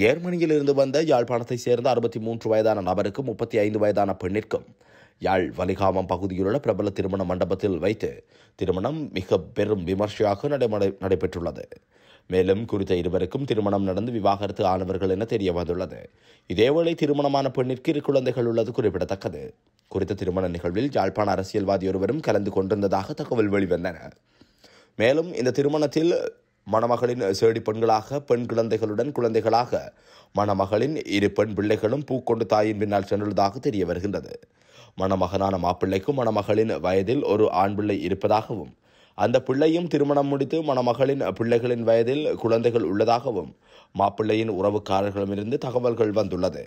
ஜேர்மனியில் இருந்து வந்த யாழ்ப்பாணத்தை சேர்ந்த அறுபத்தி மூன்று வயதான நபருக்கும் முப்பத்தி ஐந்து வயதான பெண்ணிற்கும் யாழ் வலிகாமம் பகுதியிலுள்ள பிரபல திருமண மண்டபத்தில் வைத்து திருமணம் மிக பெரும் விமர்சையாக நடைமுறை நடைபெற்றுள்ளது மேலும் குறித்த இருவருக்கும் திருமணம் நடந்து விவாகரத்து ஆனவர்கள் என தெரிய வந்துள்ளது இதேவேளை திருமணமான பெண்ணிற்கு இரு குழந்தைகள் உள்ளது குறிப்பிடத்தக்கது குறித்த திருமண நிகழ்வில் யாழ்ப்பாண அரசியல்வாதி ஒருவரும் கலந்து கொண்டிருந்ததாக தகவல் வெளிவந்தன மேலும் இந்த திருமணத்தில் மணமகளின் சேடி பெண்களாக பெண் குழந்தைகளுடன் குழந்தைகளாக மணமகளின் இரு பெண் பிள்ளைகளும் பூக்கொண்டு தாயின் பின்னால் சென்றுள்ளதாக தெரிய வருகின்றது மணமகனான மாப்பிள்ளைக்கும் மணமகளின் வயதில் ஒரு ஆண் பிள்ளை இருப்பதாகவும் அந்த பிள்ளையும் திருமணம் முடித்து மணமகளின் பிள்ளைகளின் வயதில் குழந்தைகள் உள்ளதாகவும் மாப்பிள்ளையின் உறவுக்காரர்களிடமிருந்து தகவல்கள் வந்துள்ளது